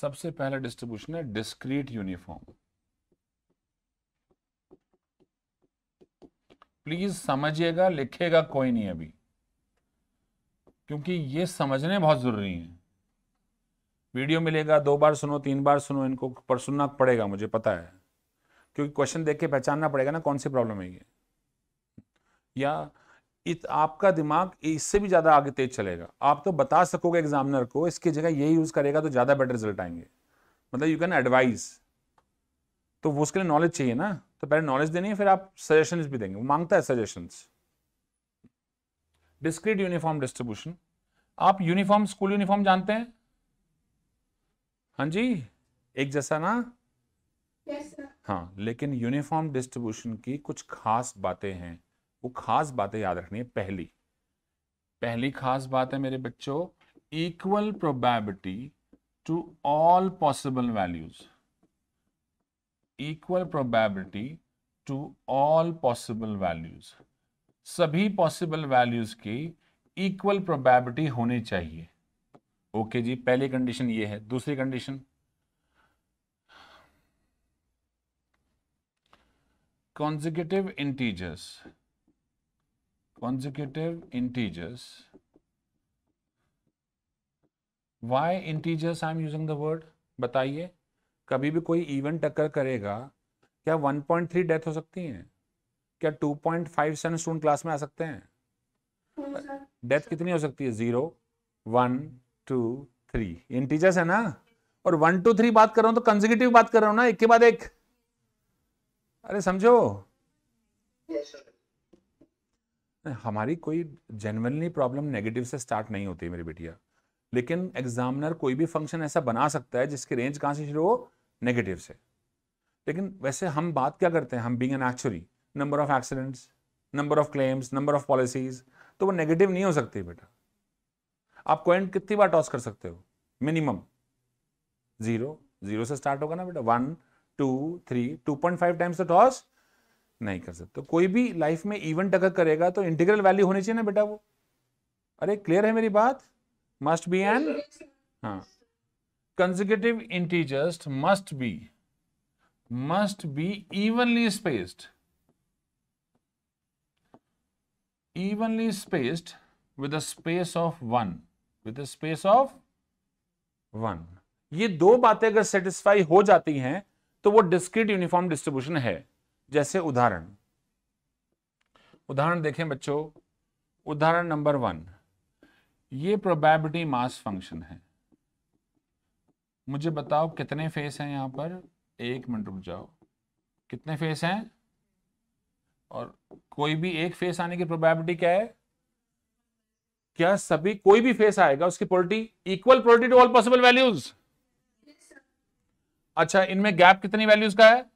सबसे पहला डिस्ट्रीब्यूशन है डिस्क्रीट यूनिफॉर्म प्लीज समझिएगा लिखेगा कोई नहीं अभी क्योंकि ये समझने बहुत जरूरी है वीडियो मिलेगा दो बार सुनो तीन बार सुनो इनको पर सुनना पड़ेगा मुझे पता है क्योंकि क्वेश्चन देख के पहचानना पड़ेगा ना कौन सी प्रॉब्लम है ये या इत, आपका दिमाग इससे भी ज़्यादा आगे तेज चलेगा आप तो बता सकोगे एग्जामिनर को इसकी जगह ये यूज़ करेगा तो ज़्यादा बेटर रिजल्ट आएंगे मतलब यू कैन एडवाइज तो वो उसके लिए नॉलेज चाहिए ना तो पहले नॉलेज देनी है फिर आप सजेशन भी देंगे वो मांगता है सजेशंस डिस्क्रीट यूनिफॉर्म डिस्ट्रीब्यूशन आप यूनिफॉर्म स्कूल यूनिफॉर्म जानते हैं हाँ जी एक जैसा ना yes, हाँ लेकिन यूनिफॉर्म डिस्ट्रीब्यूशन की कुछ खास बातें हैं वो खास बातें याद रखनी है पहली पहली खास बात है मेरे बच्चों equal probability to all possible values equal probability to all possible values सभी पॉसिबल वैल्यूज की इक्वल प्रोबेबिलिटी होनी चाहिए ओके okay जी पहली कंडीशन ये है दूसरी condition consecutive integers consecutive integers. Why integers I am using the word? bataiye kabhi bhi koi even takkar karega kya 1.3 death ho sakti hai kya 2.5 sun student class mein aa sakte hain death कितनी हो सकती है zero one two three integers है ना और one two three बात कर रहा हूं तो कंजिक्यूटिव बात कर रहा हूं ना एक के बाद एक अरे समझो yes, हमारी कोई जेनवनली प्रॉब्लम नेगेटिव से स्टार्ट नहीं होती मेरी बेटिया लेकिन एग्जामिनर कोई भी फंक्शन ऐसा बना सकता है जिसकी रेंज कहाँ से शुरू हो नेगेटिव से लेकिन वैसे हम बात क्या करते हैं हम being an actually number of accidents number of claims number of policies तो वो नेगेटिव नहीं हो सकती बेटा आप कॉइन कितनी बार टॉस कर सकते हो मिनिमम जीरो जीरो से स्टार्ट होगा ना बेटा one two three two point five times toss नहीं कर सकते तो कोई भी लाइफ में इवेंट अगर करेगा तो इंटीग्रल वैल्यू होनी चाहिए ना बेटा वो अरे क्लियर है मेरी बात मस्ट बी एन हाँ consecutive integers must be must be evenly spaced evenly spaced with space of one with space of one ये दो बातें अगर सेटिस्फाई हो जाती हैं तो वो डिस्क्रीट यूनिफॉर्म डिस्ट्रीब्यूशन है जैसे उदाहरण उदाहरण देखें बच्चों उदाहरण नंबर वन ये प्रोबेबिलिटी मास फंक्शन है मुझे बताओ कितने फेस हैं यहां पर एक मिनट रुक जाओ कितने फेस हैं और कोई भी एक फेस आने की प्रोबेबिलिटी क्या है क्या सभी कोई भी फेस आएगा उसकी probability equal probability to all possible values अच्छा इनमें गैप कितनी वैल्यूज का है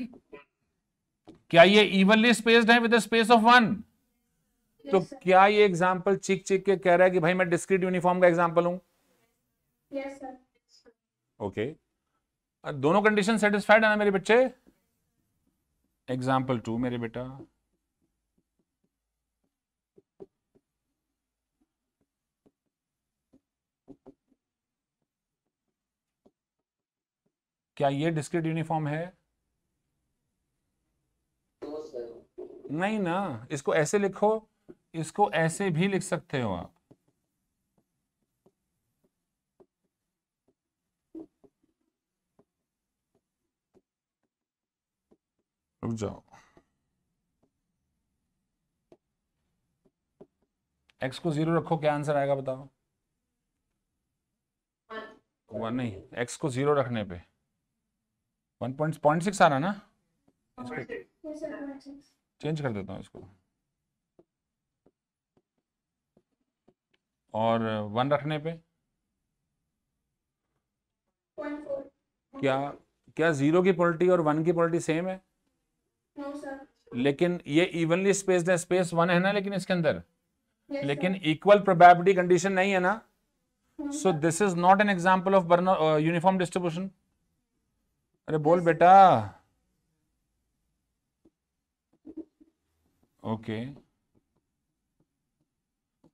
क्या ये इवनली स्पेस्ड है विद स्पेस ऑफ वन तो क्या ये एग्जाम्पल चिक चिक के कह रहा है कि भाई मैं डिस्क्रीट यूनिफॉर्म का एग्जाम्पल हूं ओके yes, okay. दोनों कंडीशन सेटिस्फाइड है ना मेरे बच्चे एग्जाम्पल टू मेरे बेटा क्या ये डिस्क्रीट यूनिफॉर्म है नहीं ना इसको ऐसे लिखो इसको ऐसे भी लिख सकते हो आप रुक जाओ एक्स को जीरो रखो क्या आंसर आएगा बताओ वन नहीं एक्स को जीरो रखने पे वन पॉइंट पॉइंट सिक्स आ रहा ना चेंज कर देता हूँ इसको और वन रखने पे क्या क्या जीरो की पॉलिटी और वन की पॉलिटी सेम है लेकिन ये इवनली स्पेस है स्पेस वन है ना लेकिन इसके अंदर लेकिन इक्वल प्रोबेबिलिटी कंडीशन नहीं है ना so this is not an example of burner uniform distribution अरे बोल बेटा ओके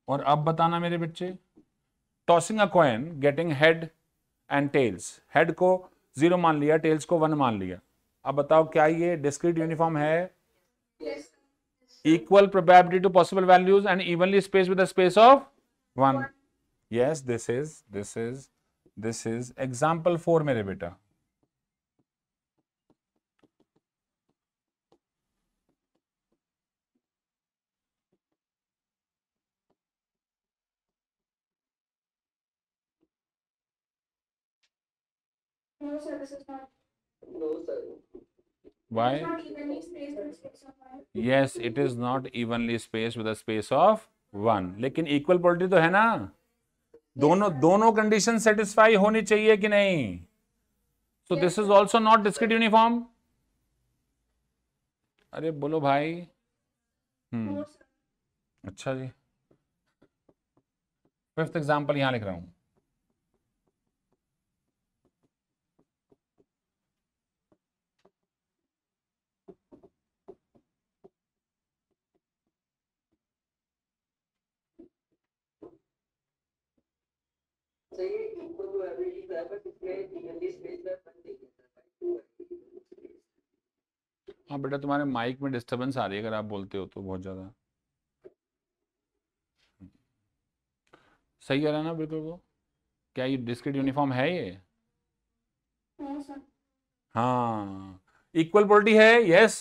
और अब बताना मेरे बच्चे tossing a coin getting head and tails head को जीरो मान लिया टेल्स को वन मान लिया अब बताओ क्या ये डिस्क्रीट यूनिफॉर्म है equal probability to possible values and evenly space with space of one yes this is this is this is example four मेरे बेटा Why? Yes, it is not evenly spaced with a space of one लेकिन equal probability तो है ना दोनों दोनों condition satisfy होनी चाहिए कि नहीं so this is also not discrete uniform अरे बोलो भाई हम्म अच्छा जी फिफ्थ एग्जाम्पल यहां लिख रहा हूं हाँ बेटा तुम्हारे माइक में डिस्टरबेंस आ रही है अगर आप बोलते हो तो बहुत ज़्यादा सही कह रहा है ना बिल्कुल वो क्या ये डिस्क्रिट यूनिफॉर्म है ये हाँ इक्वल पॉलिटी हाँ। है यस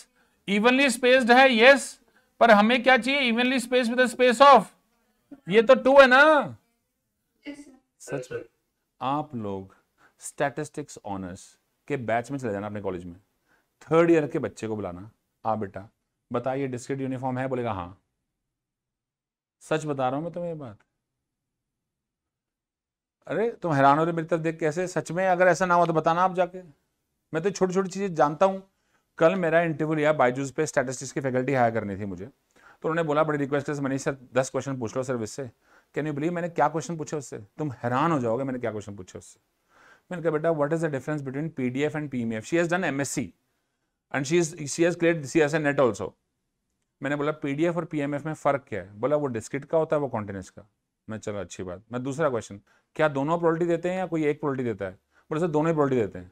इवनली स्पेस्ड है यस पर हमें क्या चाहिए evenly space with space of ये तो टू है ना सच में आप लोग स्टैटिस्टिक्स ऑनर्स के बैच में चले जाना अपने कॉलेज में थर्ड ईयर के बच्चे को बुलाना आ हाँ बेटा बताइए डिस्क्रिट यूनिफॉर्म है बोलेगा हाँ सच बता रहा हूँ मैं तुम्हें ये बात अरे तुम हैरान हो रहे मेरी तरफ देख कैसे सच में अगर ऐसा ना हो तो बताना आप जाके मैं तो छोटी छोटी चीज़ें जानता हूँ कल मेरा इंटरव्यू लिया बायजूस पे स्टैटिस्टिक्स की फैकल्टी हायर करनी थी मुझे तो उन्होंने बोला बड़ी रिक्वेस्ट है मनीष सर दस क्वेश्चन पूछ लो सर्विस से कैन यू बिलीव मैंने क्या क्वेश्चन पूछा उससे तुम हैरान हो जाओगे मैंने क्या क्वेश्चन पूछा उससे मैंने कहा बेटा what is the difference between P D F and P M F she has done M S C and she is she has clear C S A NET also मैंने बोला पी और P में फ़र्क क्या है बोला वो discrete का होता है वो कॉन्टिन्यूस का मैं चलो अच्छी बात मैं दूसरा क्वेश्चन क्या दोनों प्रॉलिटी देते हैं या कोई एक प्रॉलिटी देता है बोले सर दोनों ही प्रोल्टी देते हैं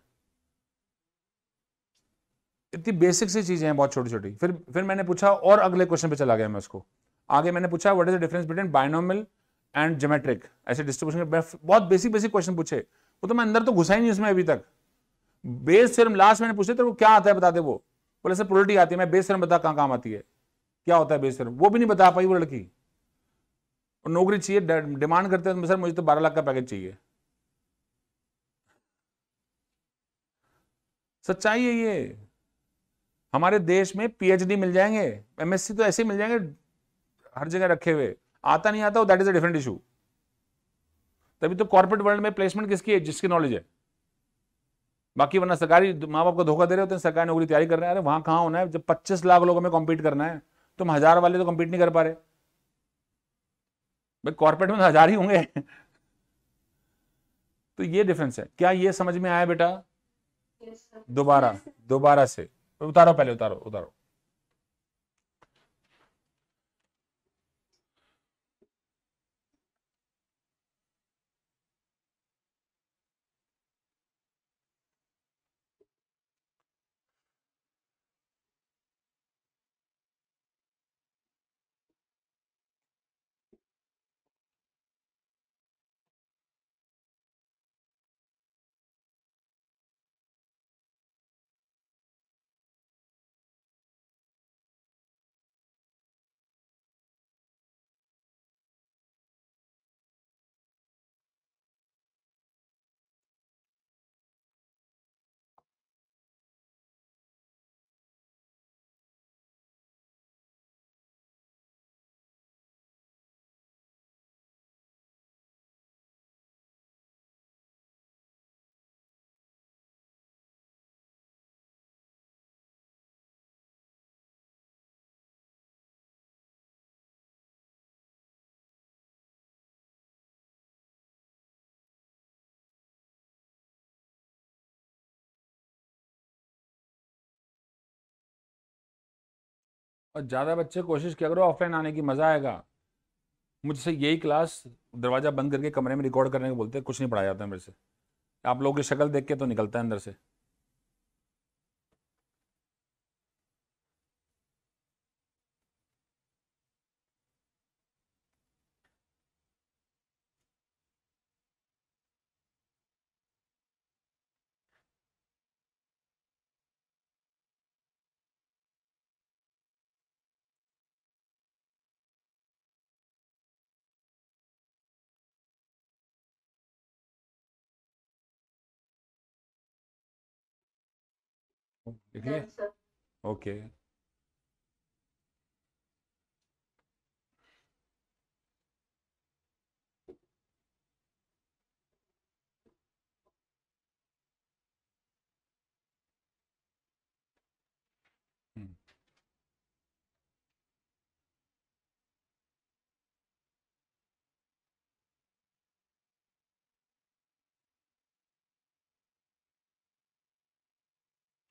इतनी बेसिक सी चीज़ें हैं बहुत छोटी छोटी फिर फिर मैंने पूछा और अगले क्वेश्चन पे चला गया मैं उसको आगे मैंने पूछा what is the difference between binomial and geometric ऐसे डिस्ट्रीब्यूशन के बहुत बेसिक बेसिक क्वेश्चन पूछे वो तो मैं अंदर तो घुसा ही नहीं उसमें अभी तक बेस सिर्म लास्ट मैंने पूछे तो वो क्या आता है बताते वो बोले सर प्रोलिटी आती है मैं बेस सिर्म बता कहाँ काम आती है क्या होता है बेस सिर्म वो भी नहीं बता पाई वो लड़की और नौकरी चाहिए डिमांड करते हैं तो, सर मुझे तो बारह लाख का पैकेज चाहिए सच्चाई है ये हमारे देश में पीएचडी मिल जाएंगे एमएससी तो ऐसे मिल जाएंगे हर जगह रखे हुए आता नहीं आता that is a different issue तभी तो कॉर्पोरेट वर्ल्ड में प्लेसमेंट किसकी है जिसकी नॉलेज है बाकी वरना सरकारी माँ बाप को धोखा दे रहे होते हैं सरकारी नौकरी तैयारी कर रहे हैं अरे वहाँ कहाँ होना है जब पच्चीस लाख लोगों में कॉम्पीट करना है तुम तो हजार वाले तो कॉम्पीट नहीं कर पा रहे भाई कॉर्पोरेट में तो हजार ही होंगे तो ये डिफरेंस है क्या ये समझ में आया बेटा दोबारा दोबारा से उतारो पहले उतारो उतारो और ज़्यादा बच्चे कोशिश किया करो ऑफलाइन आने की मज़ा आएगा मुझसे यही क्लास दरवाज़ा बंद करके कमरे में रिकॉर्ड करने को बोलते हैं कुछ नहीं पढ़ाया जाता मेरे से आप लोगों की शक्ल देख के तो निकलता है अंदर से Ok.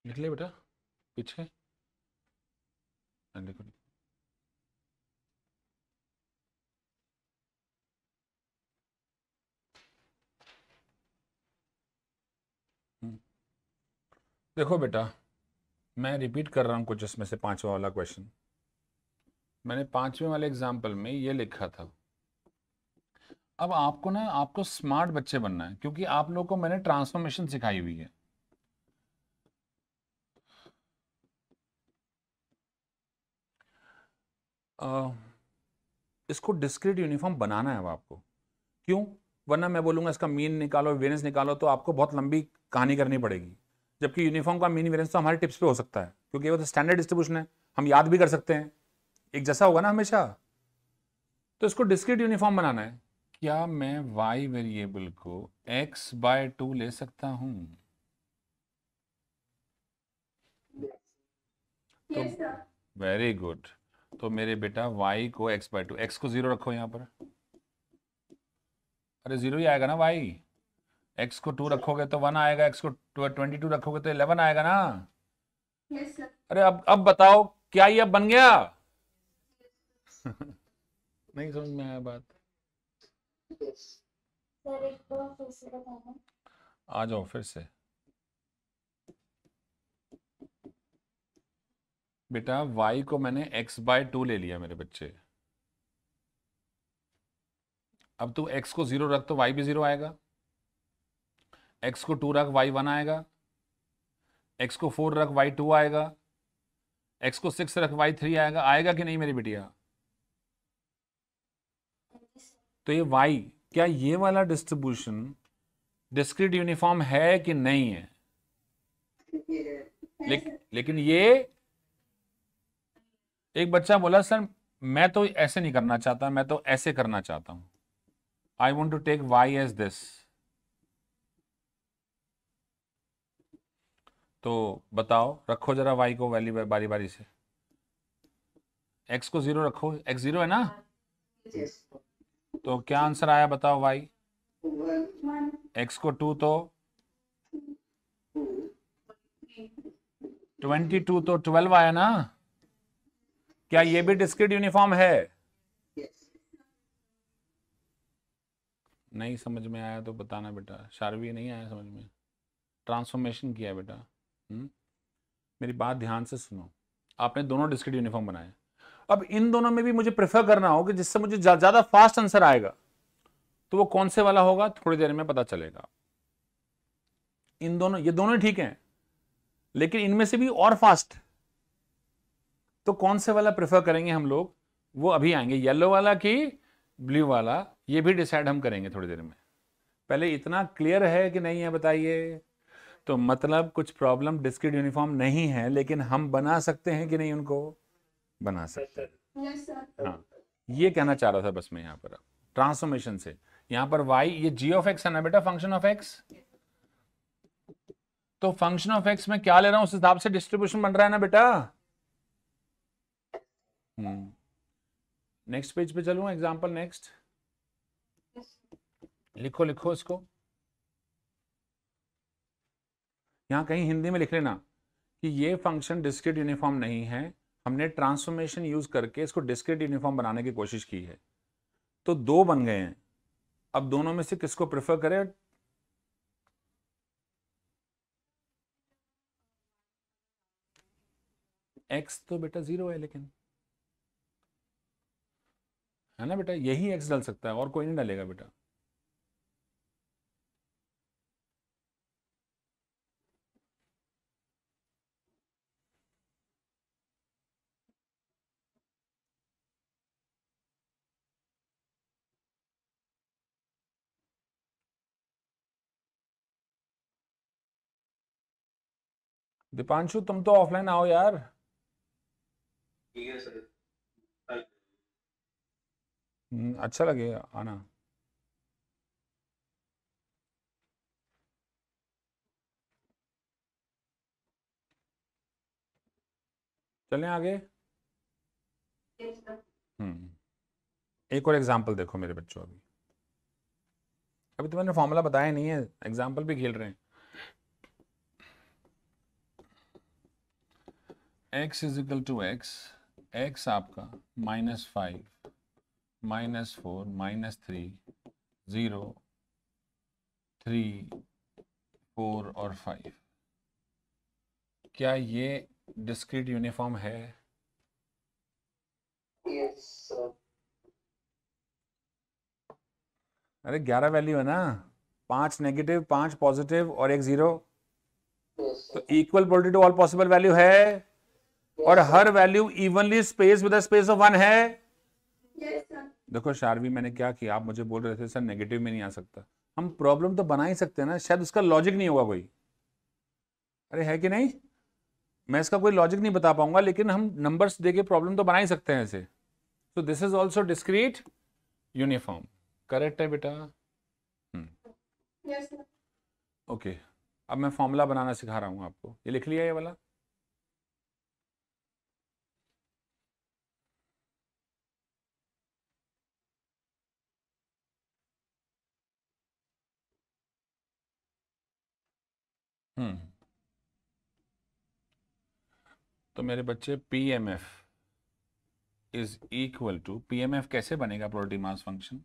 निकले बेटा पीछे देखो हम्म। देखो बेटा मैं रिपीट कर रहा हूँ कुछ इसमें से पांचवा वाला क्वेश्चन मैंने पांचवें वाले एग्जाम्पल में ये लिखा था अब आपको ना आपको स्मार्ट बच्चे बनना है क्योंकि आप लोगों को मैंने ट्रांसफॉर्मेशन सिखाई हुई है आ, इसको डिस्क्रिट यूनिफॉर्म बनाना है अब आपको क्यों वरना मैं बोलूँगा इसका मीन निकालो वेरियंस निकालो तो आपको बहुत लंबी कहानी करनी पड़ेगी जबकि यूनिफॉर्म का मीन वेरियंस तो हमारे टिप्स पे हो सकता है क्योंकि वो तो स्टैंडर्ड डिस्ट्रीब्यूशन है हम याद भी कर सकते हैं एक जैसा होगा ना हमेशा तो इसको डिस्क्रिट यूनिफॉर्म बनाना है क्या मैं वाई वेरिएबल को एक्स बाय टू ले सकता हूँ वेरी yes, गुड तो मेरे बेटा y को x बाई टू एक्स को जीरो रखो यहाँ पर अरे जीरो ही आएगा ना y x को टू रखोगे तो वन आएगा x को ट्वेंटी टू रखोगे तो इलेवन आएगा ना yes, अरे अब अब बताओ क्या ये अब बन गया नहीं समझ में आया बात yes. आ जाओ फिर से बेटा वाई को मैंने एक्स बाय टू ले लिया मेरे बच्चे अब तू एक्स को जीरो रख तो वाई भी जीरो आएगा एक्स को टू रख वाई वन आएगा एक्स को फोर रख वाई टू आएगा एक्स को सिक्स रख वाई थ्री आएगा आएगा कि नहीं मेरी बिटिया तो ये वाई क्या ये वाला डिस्ट्रीब्यूशन डिस्क्रीट यूनिफॉर्म है कि नहीं है ले, लेकिन ये एक बच्चा बोला सर मैं तो ऐसे नहीं करना चाहता मैं तो ऐसे करना चाहता हूं I want to take Y as this तो बताओ रखो जरा वाई को वैली बारी बारी से एक्स को जीरो रखो एक्स जीरो है ना तो क्या आंसर आया बताओ वाई एक्स को टू तो ट्वेंटी टू तो ट्वेल्व आया ना क्या ये भी डिस्क्रीट यूनिफॉर्म है नहीं समझ में आया तो बताना बेटा शारवी नहीं आया समझ में ट्रांसफॉर्मेशन किया बेटा हम्म? मेरी बात ध्यान से सुनो आपने दोनों डिस्क्रीट यूनिफॉर्म बनाए अब इन दोनों में भी मुझे प्रेफर करना होगा जिससे मुझे ज़्यादा फास्ट आंसर आएगा तो वो कौन से वाला होगा थोड़ी देर में पता चलेगा इन दोनों ये दोनों ठीक हैं लेकिन इनमें से भी और फास्ट तो कौन से वाला प्रेफर करेंगे हम लोग वो अभी आएंगे येलो वाला कि ब्लू वाला ये भी डिसाइड हम करेंगे थोड़ी देर में पहले इतना क्लियर है कि नहीं है बताइए तो मतलब कुछ प्रॉब्लम डिस्क्रिट यूनिफॉर्म नहीं है लेकिन हम बना सकते हैं कि नहीं उनको बना सकते हैं हाँ ये कहना चाह रहा था बस मैं यहाँ पर ट्रांसफॉर्मेशन से यहाँ पर वाई ये जी ऑफ एक्स है ना बेटा फंक्शन ऑफ एक्स तो फंक्शन ऑफ एक्स में क्या ले रहा हूं उस हिसाब से डिस्ट्रीब्यूशन बन रहा है ना बेटा नेक्स्ट hmm. पेज पे चलू एग्जाम्पल नेक्स्ट लिखो लिखो इसको यहां कहीं हिंदी में लिख लेना कि ये फंक्शन डिस्क्रिट यूनिफॉर्म नहीं है हमने ट्रांसफॉर्मेशन यूज करके इसको डिस्क्रिट यूनिफॉर्म बनाने की कोशिश की है तो दो बन गए हैं अब दोनों में से किसको प्रेफर करें एक्स तो बेटा जीरो है लेकिन है ना बेटा यही एक्स डाल सकता है और कोई नहीं डालेगा बेटा दीपांशु तुम तो ऑफलाइन आओ यार ठीक है सर हम्म, अच्छा लगे आना चलें आगे हम्म एक और एग्जांपल देखो मेरे बच्चों अभी अभी तो मैंने फॉर्मूला बताया नहीं है एग्जांपल भी खेल रहे हैं X is equal to X X आपका minus five minus four minus three zero three four और फाइव क्या ये डिस्क्रीट यूनिफॉर्म है yes, अरे ग्यारह वैल्यू है ना पांच नेगेटिव पांच पॉजिटिव और एक जीरो yes, तो equal probability to all possible value है yes, और हर value evenly space with space of one है yes, देखो शारवी मैंने क्या किया आप मुझे बोल रहे थे सर नेगेटिव में नहीं आ सकता हम प्रॉब्लम तो बना ही सकते हैं ना शायद उसका लॉजिक नहीं होगा कोई अरे है कि नहीं मैं इसका कोई लॉजिक नहीं बता पाऊंगा लेकिन हम नंबर्स दे के प्रॉब्लम तो बना ही सकते हैं इसे so this is also discrete uniform correct है बेटा ओके हम्म। yes, okay. अब मैं फॉर्मूला बनाना सिखा रहा हूँ आपको ये लिख लिया ये वाला हम्म। तो मेरे बच्चे P M F is equal to P M F कैसे बनेगा probability mass function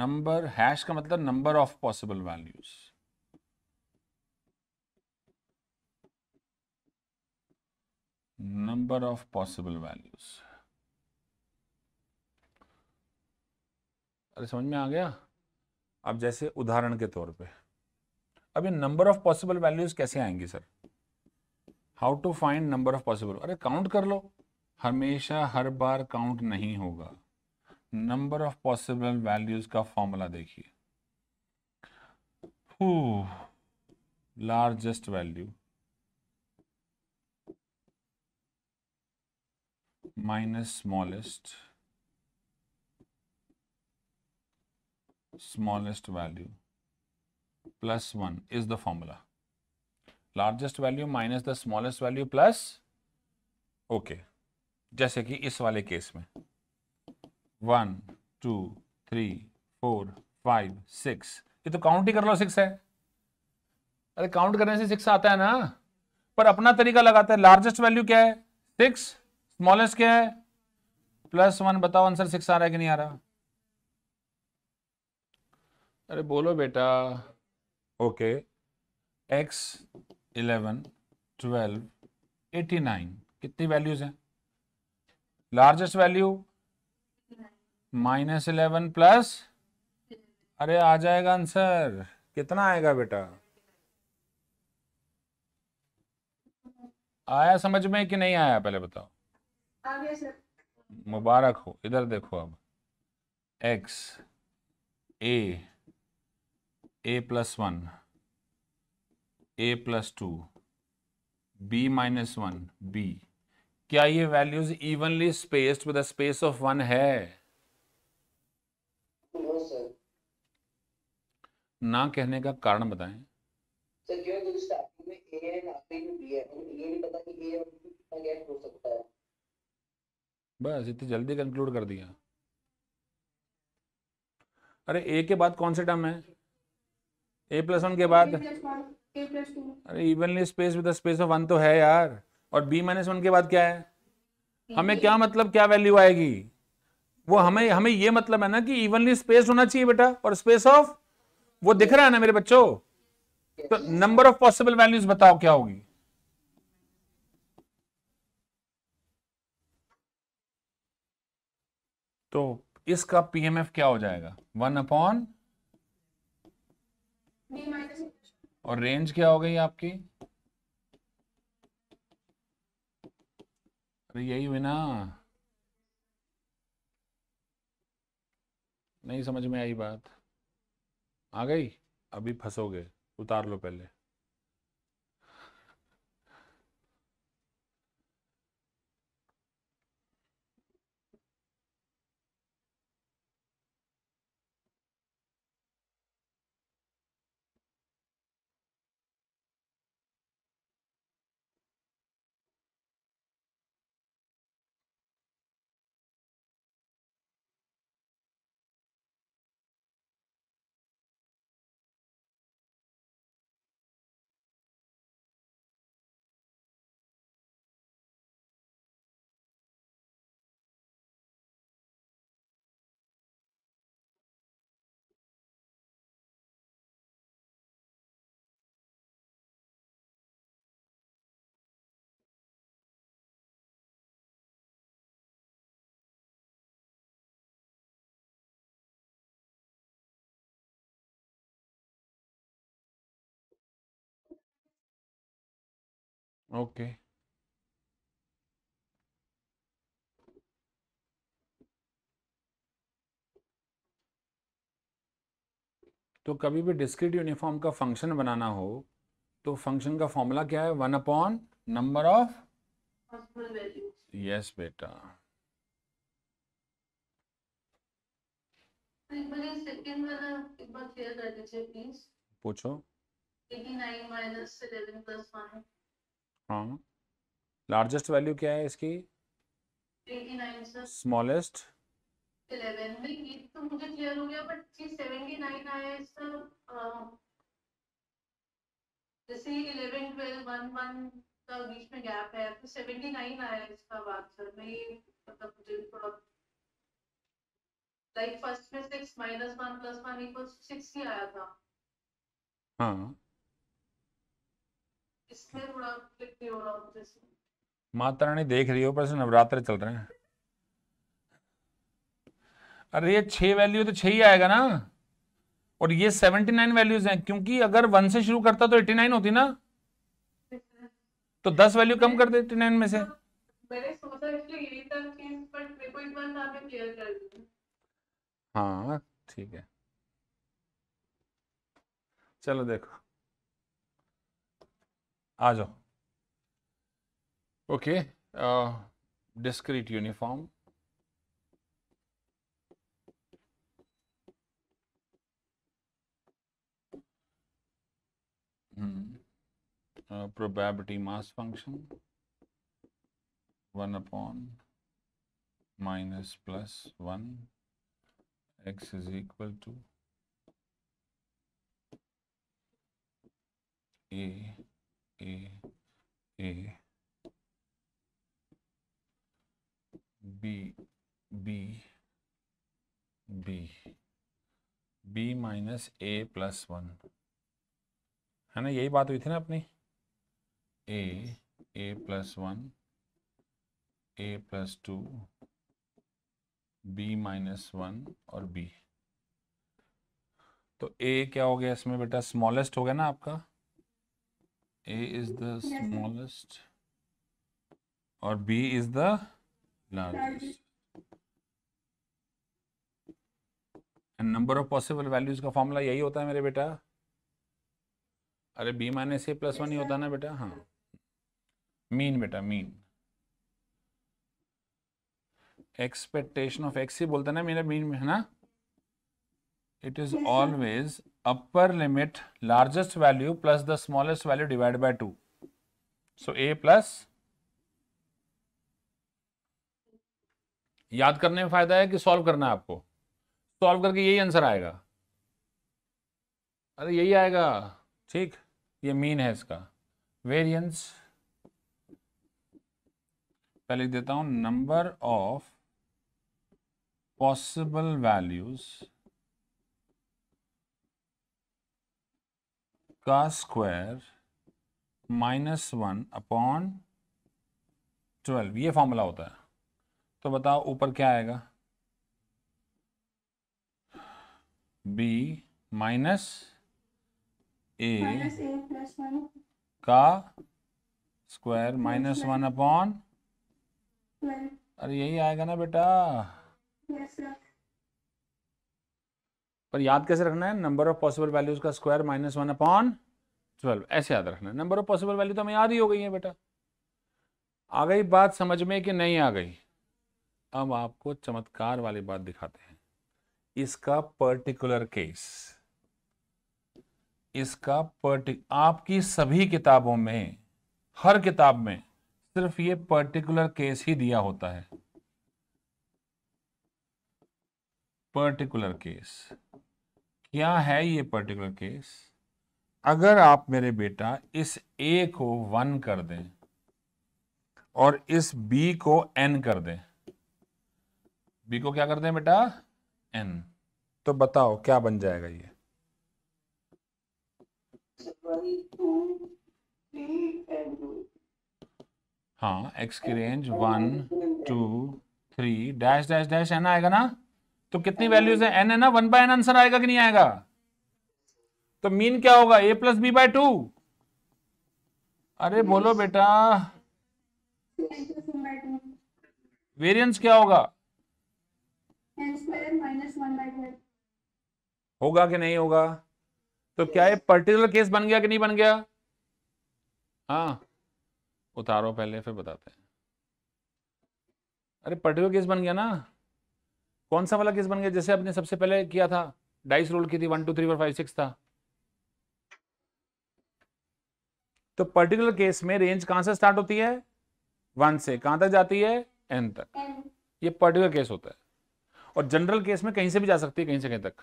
number hash का मतलब number of possible values number of possible values अरे समझ में आ गया अब जैसे उदाहरण के तौर पे अब ये नंबर ऑफ पॉसिबल वैल्यूज कैसे आएंगी sir how to find number of possible अरे काउंट कर लो हमेशा हर बार काउंट नहीं होगा नंबर ऑफ पॉसिबल वैल्यूज का फॉर्मूला देखिए largest value minus smallest smallest value plus 1 is the formula. Largest value minus the smallest value plus okay जैसे कि इस वाले केस में one two three four five six ये तो काउंट ही कर लो सिक्स है अरे काउंट करने से सिक्स आता है ना पर अपना तरीका लगाता है लार्जेस्ट वैल्यू क्या है सिक्स स्मॉलेस्ट क्या है प्लस वन बताओ आंसर सिक्स आ रहा है कि नहीं आ रहा अरे बोलो बेटा X eleven twelve eighty nine कितनी वैल्यूज हैं largest value minus eleven plus अरे आ जाएगा आंसर कितना आएगा बेटा आया समझ में कि नहीं आया पहले बताओ मुबारक हो इधर देखो अब X A A plus one A plus two B minus one B क्या ये values evenly spaced with space of one है ना कहने का कारण बताए बस इतनी जल्दी कंक्लूड कर दिया अरे ए के बाद कौन से टर्म है ए प्लस वन के बाद अरे evenly space with space of one तो है यार और बी माइनस वन के बाद क्या है हमें क्या मतलब क्या वैल्यू आएगी वो हमें हमें ये मतलब है ना कि इवनली स्पेस होना चाहिए बेटा और स्पेस ऑफ वो दिख रहा है ना मेरे बच्चों तो नंबर ऑफ पॉसिबल वैल्यूज बताओ क्या होगी तो इसका पीएमएफ क्या हो जाएगा वन अपॉन और रेंज क्या हो गई आपकी अरे यही हुई ना नहीं समझ में आई बात आ गई अभी फंसोगे उतार लो पहले okay. तो कभी भी डिस्क्रीट यूनिफॉर्म का फंक्शन बनाना हो तो फंक्शन का फॉर्मूला क्या है one upon number of yes बेटा तो पूछो 89 11 1 हाँ लार्जेस्ट वैल्यू क्या है इसकी स्मॉलेस्ट तो मुझे क्लियर हो गया बट ये 79 आया इसका जैसे 11 12 11 का बीच में गैप है तो 79 आया इसका बात सर मैं मतलब मुझे थोड़ा लाइक फर्स्ट में 6 माइनस 1 प्लस 1 इक्वल 6 ही आया था हाँ माता रानी देख रही हो पर नवरात्र चल रहे हैं अरे ये छह वैल्यू तो छह ही आएगा ना और ये सेवेंटी नाइन वैल्यूज हैं क्योंकि अगर वन से शुरू करता तो एटी नाइन होती ना तो दस वैल्यू कम कर दे एटी नाइन में से हाँ ठीक है चलो देखो आ जाओ okay discrete uniform probability mass function one upon minus plus one X is equal to A A B B B B minus A plus one है ना यही बात हुई थी ना अपनी A A plus one A plus two B minus one और B तो ए क्या हो गया इसमें बेटा स्मॉलेस्ट हो गया ना आपका the smallest or B is the largest. And number of possible values का फॉर्मूला यही होता है मेरे बेटा अरे B minus A plus one ही होता है ना बेटा हाँ मीन बेटा मीन एक्सपेक्टेशन ऑफ एक्स ही बोलते ना मेरा मीन है ना it is always upper limit largest value plus the smallest value divide by two so A plus याद करने में फायदा है कि सॉल्व करना है आपको सॉल्व करके यही आंसर आएगा अरे यही आएगा ठीक ये मीन है इसका वेरिएंस पहले लिख देता हूं नंबर ऑफ पॉसिबल वैल्यूज का square minus one upon twelve ये फॉर्मूला होता है तो बताओ ऊपर क्या आएगा बी माइनस ए का स्क्वायर माइनस वन अपॉन अरे यही आएगा ना बेटा पर याद कैसे रखना है नंबर ऑफ पॉसिबल वैल्यूज का square minus one upon twelve ऐसे याद रखना नंबर ऑफ पॉसिबल वैल्यू तो हमें याद ही हो गई है बेटा आ गई बात समझ में कि नहीं आ गई अब आपको चमत्कार वाली बात दिखाते हैं इसका पर्टिकुलर केस इसका पर्टिक आपकी सभी किताबों में हर किताब में सिर्फ ये पर्टिकुलर केस ही दिया होता है पर्टिकुलर केस क्या है ये पर्टिकुलर केस अगर आप मेरे बेटा इस ए को वन कर दें और इस बी को एन कर दें बी को क्या कर दें बेटा एन तो बताओ क्या बन जाएगा ये हाँ एक्स की range one two three dash dash dash N आएगा ना तो कितनी वैल्यूज है एन है ना वन बाय एन आंसर आएगा कि नहीं आएगा तो मीन क्या होगा A plus B by two अरे बोलो बेटा वेरिएंस क्या होगा होगा कि नहीं होगा तो क्या ये पर्टिकुलर केस बन गया कि नहीं बन गया हाँ उतारो पहले फिर बताते हैं अरे पर्टिकुलर केस बन गया ना कौन सा वाला केस बन गया जैसे आपने सबसे पहले किया था डाइस रोल की थी one two three four five six था तो पर्टिकुलर केस में रेंज कहां से स्टार्ट होती है वन से कहां तक जाती है एन तक ये पर्टिकुलर केस होता है और जनरल केस में कहीं से भी जा सकती है कहीं से कहीं तक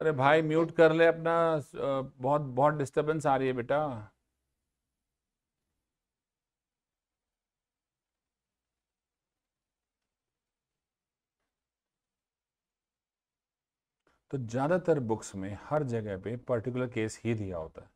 अरे भाई म्यूट कर ले अपना बहुत बहुत डिस्टरबेंस आ रही है बेटा तो ज़्यादातर बुक्स में हर जगह पे पर्टिकुलर केस ही दिया होता है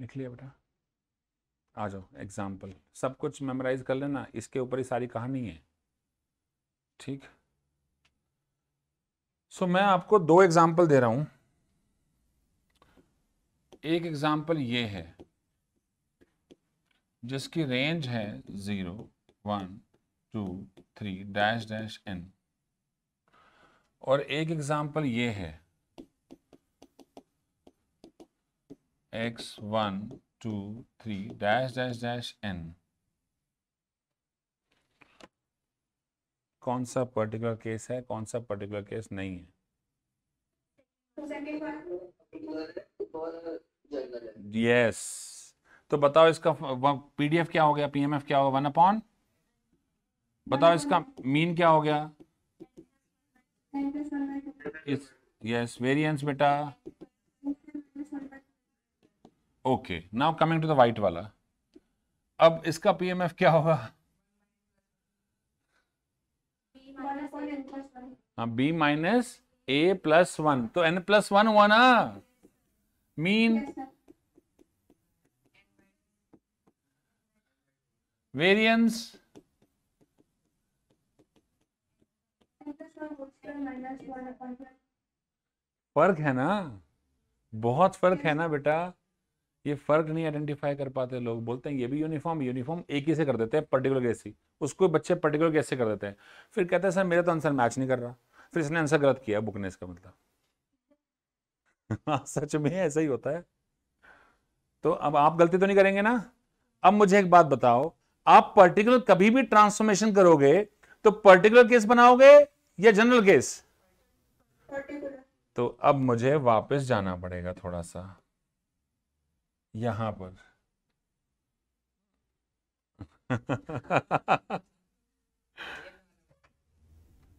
लिख लिया बेटा आ जाओ एग्जाम्पल सब कुछ मेमोराइज कर लेना इसके ऊपर ही सारी कहानी है ठीक सो so, मैं आपको दो एग्जाम्पल दे रहा हूं एक एग्जाम्पल ये है जिसकी रेंज है zero one two three dash dash N और एक एग्जाम्पल ये है X one two three dash dash dash N कौन सा पर्टिकुलर केस है कौन सा पर्टिकुलर केस नहीं है यस तो बताओ इसका पीडीएफ क्या हो गया पीएमएफ क्या होगा वन अपॉन बताओ इसका मीन क्या हो गया यस वेरिएंस बेटा okay now coming to the white वाला अब इसका पीएमएफ क्या होगा B minus A plus one तो एन प्लस वन हुआ ना मीन वेरियंस फर्क है ना बहुत फर्क है ना बेटा ये फ़र्क नहीं आइडेंटिफाई कर पाते लोग बोलते हैं ये भी यूनिफॉर्म यूनिफॉर्म एक ही से कर देते हैं पर्टिकुलर गैस ही उसको बच्चे पर्टिकुलर गैस से कर देते हैं फिर कहते हैं सर मेरा तो आंसर मैच नहीं कर रहा फिर इसने आंसर गलत किया बुक ने इसका मतलब हाँ, सच में ऐसा ही होता है तो अब आप गलती तो नहीं करेंगे ना अब मुझे एक बात बताओ आप पर्टिकुलर कभी भी ट्रांसफॉर्मेशन करोगे तो पर्टिकुलर केस बनाओगे या जनरल केस तो अब मुझे वापस जाना पड़ेगा थोड़ा सा यहां पर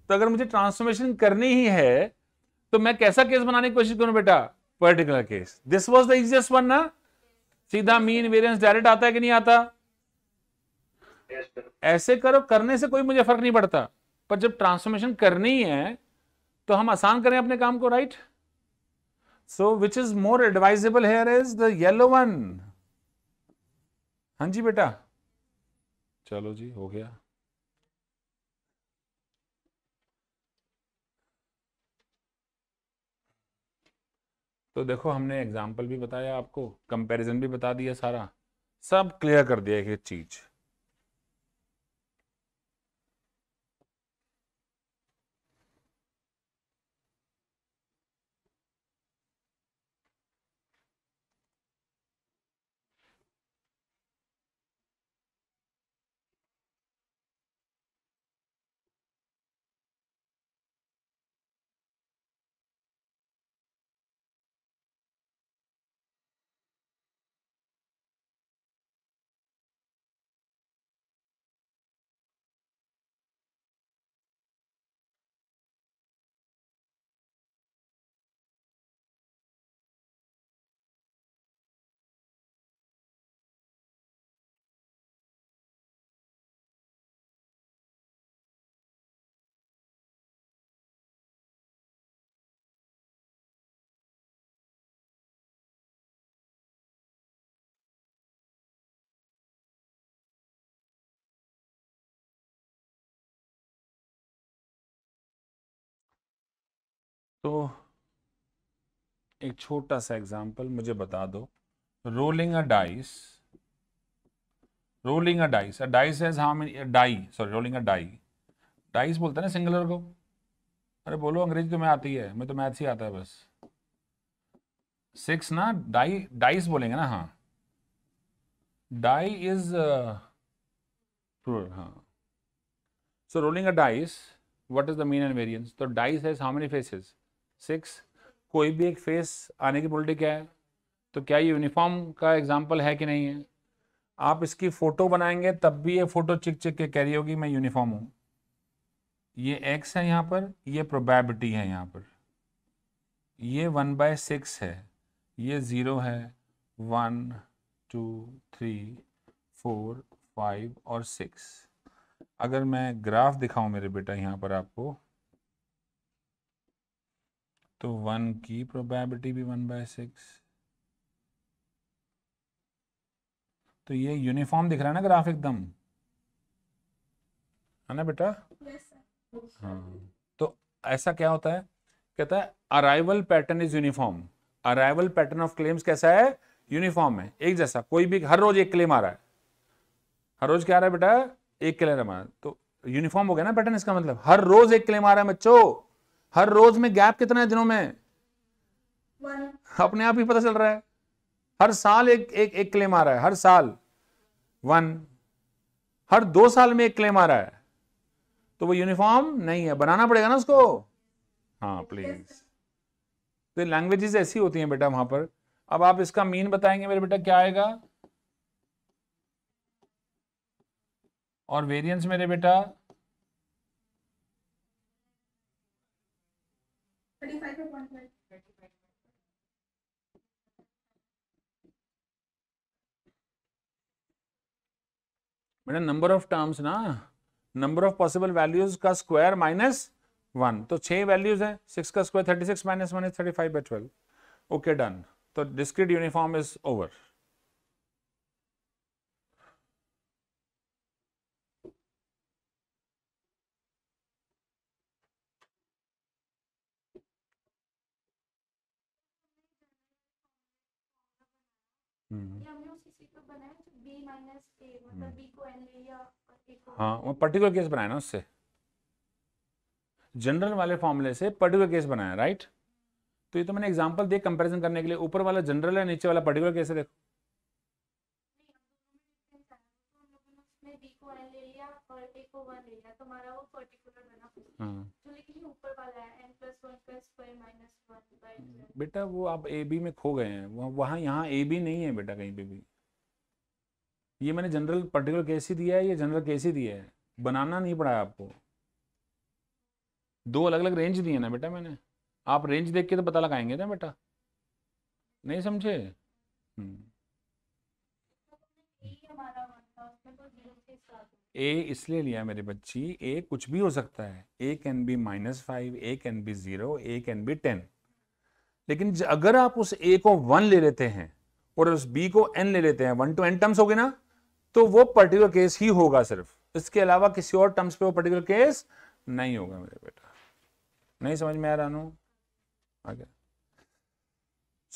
तो अगर मुझे ट्रांसफॉर्मेशन करनी ही है तो मैं कैसा केस बनाने की कोशिश करूं बेटा particular case this was the easiest one ना सीधा मीन वेरिएंस डायरेक्ट आता है कि नहीं आता yes, ऐसे करो करने से कोई मुझे फर्क नहीं पड़ता पर जब ट्रांसफॉर्मेशन करनी है तो हम आसान करें अपने काम को right right? So which is more advisable here is the yellow one हाँ जी बेटा चलो जी हो गया तो देखो हमने एग्जाम्पल भी बताया आपको कंपैरिजन भी बता दिया सारा सब क्लियर कर दिया एक चीज़ तो एक छोटा सा एग्जांपल मुझे बता दो rolling a dice rolling a dice a dice has how many die sorry rolling a die dice बोलते हैं ना सिंगुलर को अरे बोलो अंग्रेजी तो मैं आती है मैं तो मैथ्स ही आता है बस सिक्स ना डाई डाइस बोलेंगे ना हाँ डाई इज uh, हाँ so rolling a dice what is the mean and variance तो dice has how many faces six कोई भी एक फेस आने की प्रोबेबिलिटी क्या है तो क्या ये यूनिफॉर्म का एग्जाम्पल है कि नहीं है आप इसकी फ़ोटो बनाएंगे तब भी ये फ़ोटो चिक चिक के कैरी होगी मैं यूनिफॉर्म हूँ ये एक्स है यहाँ पर ये प्रोबेबिलिटी है यहाँ पर ये वन बाय सिक्स है ये ज़ीरो है one two three four five और सिक्स अगर मैं ग्राफ दिखाऊं मेरे बेटा यहाँ पर आपको तो वन की प्रोबेबिलिटी भी वन बाय सिक्स तो ये यूनिफॉर्म दिख रहा है ना ग्राफ एकदम है ना बेटा हाँ तो ऐसा क्या होता है कहता है arrival pattern is uniform arrival pattern of claims कैसा है यूनिफॉर्म है एक जैसा कोई भी हर रोज एक क्लेम आ रहा है हर रोज क्या आ रहा है बेटा एक क्लेम आ रहा है तो यूनिफॉर्म हो गया ना पैटर्न इसका मतलब हर रोज एक क्लेम आ रहा है बच्चों हर रोज में गैप कितना है दिनों में One. अपने आप ही पता चल रहा है हर साल एक एक एक क्लेम आ रहा है हर साल वन हर दो साल में एक क्लेम आ रहा है तो वो यूनिफॉर्म नहीं है बनाना पड़ेगा ना उसको हाँ प्लीज तो लैंग्वेजेस ऐसी होती हैं बेटा वहां पर अब आप इसका मीन बताएंगे मेरे बेटा क्या आएगा और वेरिएंस मेरे बेटा बेटा नंबर ऑफ टर्म्स ना नंबर ऑफ पॉसिबल वैल्यूज का स्क्वायर माइनस वन तो छह वैल्यूज है सिक्स का square thirty six minus one is thirty five by twelve okay done तो discrete uniform is over Mm Hmm. मतलब हम्म। हाँ वो पर्टिकुलर केस बनाया ना उससे जनरल वाले फॉर्मूले से पर्टिकुलर केस बनाया राइट तो ये तो मैंने एग्जांपल दे कंपैरिजन करने के लिए ऊपर वाला जनरल है नीचे वाला पर्टिकुलर केस है देखो तो हाँ। बेटा वो आप ए बी में खो गए हैं वहाँ यहाँ ए बी नहीं है बेटा कहीं पे भी ये मैंने जनरल पर्टिकुलर केस ही दिया है ये जनरल केस ही दिया है बनाना नहीं पड़ा है आपको दो अलग अलग रेंज दिए ना बेटा मैंने आप रेंज देख के तो पता लगाएंगे ना बेटा नहीं समझे ए हम्म। इसलिए लिया मेरे बच्ची ए कुछ भी हो सकता है A can be minus five A can be zero A can be ten लेकिन अगर आप उस ए को वन ले लेते हैं और उस बी को एन ले लेते हैं वन टू एन टर्म्स हो गए ना तो वो पर्टिकुलर केस ही होगा सिर्फ इसके अलावा किसी और टर्म्स पे वो पर्टिकुलर केस नहीं होगा मेरे बेटा नहीं समझ में आ रहा हूं आगे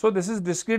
सो दिस इज डिस्क्रीट